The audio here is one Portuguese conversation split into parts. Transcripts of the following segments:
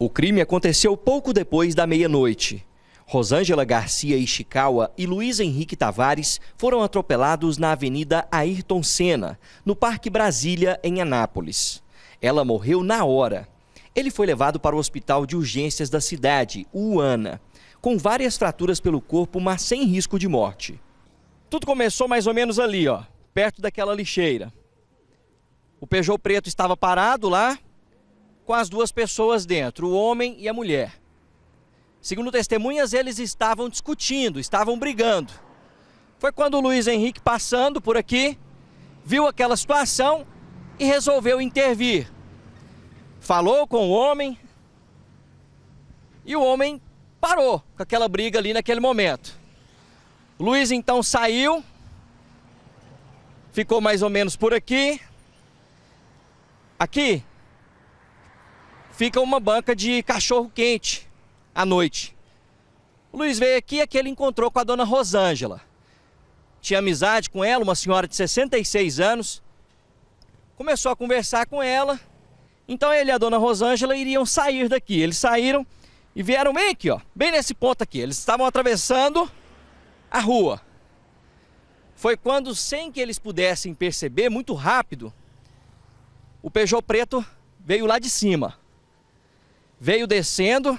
O crime aconteceu pouco depois da meia-noite. Rosângela Garcia Ishikawa e Luiz Henrique Tavares foram atropelados na Avenida Ayrton Senna, no Parque Brasília, em Anápolis. Ela morreu na hora. Ele foi levado para o Hospital de Urgências da cidade, Uana, com várias fraturas pelo corpo, mas sem risco de morte. Tudo começou mais ou menos ali, ó, perto daquela lixeira. O Peugeot preto estava parado lá, com as duas pessoas dentro, o homem e a mulher. Segundo testemunhas, eles estavam discutindo, estavam brigando. Foi quando o Luiz Henrique, passando por aqui, viu aquela situação e resolveu intervir. Falou com o homem e o homem parou com aquela briga ali naquele momento. O Luiz então saiu, ficou mais ou menos por aqui. Aqui fica uma banca de cachorro quente à noite. O Luiz veio aqui é que ele encontrou com a dona Rosângela. Tinha amizade com ela, uma senhora de 66 anos. Começou a conversar com ela. Então ele e a dona Rosângela iriam sair daqui. Eles saíram e vieram bem aqui, ó, bem nesse ponto aqui. Eles estavam atravessando a rua. Foi quando, sem que eles pudessem perceber, muito rápido, o Peugeot preto veio lá de cima veio descendo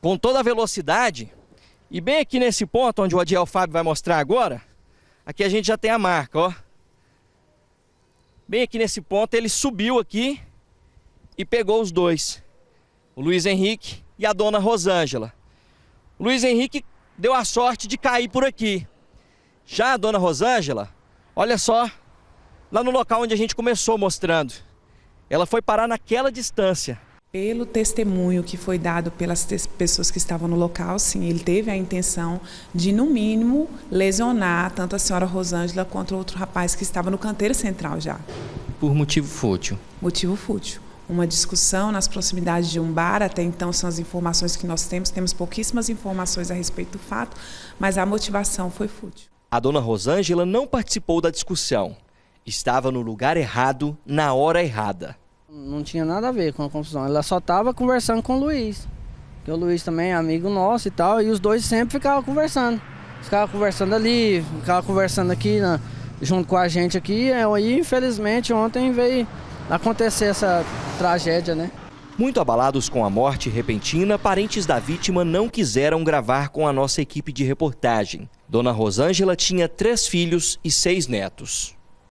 com toda a velocidade. E bem aqui nesse ponto onde o Adiel Fábio vai mostrar agora, aqui a gente já tem a marca, ó. Bem aqui nesse ponto ele subiu aqui e pegou os dois. O Luiz Henrique e a dona Rosângela. O Luiz Henrique deu a sorte de cair por aqui. Já a dona Rosângela, olha só, lá no local onde a gente começou mostrando ela foi parar naquela distância. Pelo testemunho que foi dado pelas pessoas que estavam no local, sim, ele teve a intenção de, no mínimo, lesionar tanto a senhora Rosângela quanto outro rapaz que estava no canteiro central já. Por motivo fútil? Motivo fútil uma discussão nas proximidades de um bar. Até então são as informações que nós temos. Temos pouquíssimas informações a respeito do fato, mas a motivação foi fútil. A dona Rosângela não participou da discussão. Estava no lugar errado, na hora errada. Não tinha nada a ver com a confusão. Ela só estava conversando com o Luiz. Que o Luiz também é amigo nosso e tal. E os dois sempre ficavam conversando. Ficavam conversando ali, ficavam conversando aqui, né, junto com a gente aqui. E é, infelizmente ontem veio acontecer essa tragédia, né? Muito abalados com a morte repentina, parentes da vítima não quiseram gravar com a nossa equipe de reportagem. Dona Rosângela tinha três filhos e seis netos.